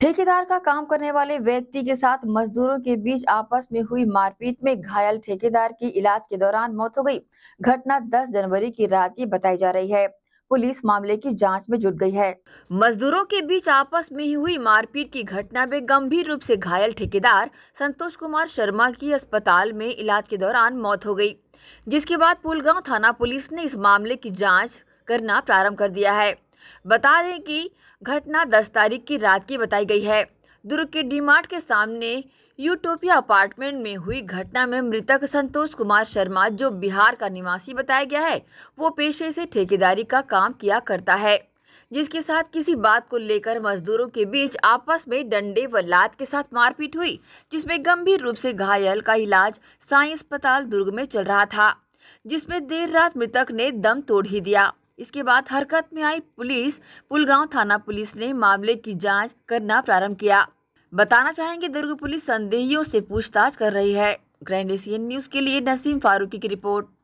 ठेकेदार का काम करने वाले व्यक्ति के साथ मजदूरों के बीच आपस में हुई मारपीट में घायल ठेकेदार की इलाज के दौरान मौत हो गई घटना 10 जनवरी की रात की बताई जा रही है पुलिस मामले की जांच में जुट गई है मजदूरों के बीच आपस में ही हुई मारपीट की घटना में गंभीर रूप से घायल ठेकेदार संतोष कुमार शर्मा की अस्पताल में इलाज के दौरान मौत हो गई जिसके बाद पुलगांव थाना पुलिस ने इस मामले की जाँच करना प्रारम्भ कर दिया है बता दें कि घटना दस तारीख की रात की बताई गई है दुर्ग के डीमार्ट के सामने यूटोपिया अपार्टमेंट में हुई घटना में मृतक संतोष कुमार शर्मा जो बिहार का निवासी बताया गया है वो पेशे से ठेकेदारी का काम किया करता है जिसके साथ किसी बात को लेकर मजदूरों के बीच आपस में डंडे व लात के साथ मारपीट हुई जिसमें गंभीर रूप से घायल का इलाज साई अस्पताल दुर्ग में चल रहा था जिसमें देर रात मृतक ने दम तोड़ ही दिया इसके बाद हरकत में आई पुलिस पुलगांव थाना पुलिस ने मामले की जांच करना प्रारंभ किया बताना चाहेंगे दुर्ग पुलिस संदेहियों से पूछताछ कर रही है ग्रैंड एशियन न्यूज के लिए नसीम फारूकी की रिपोर्ट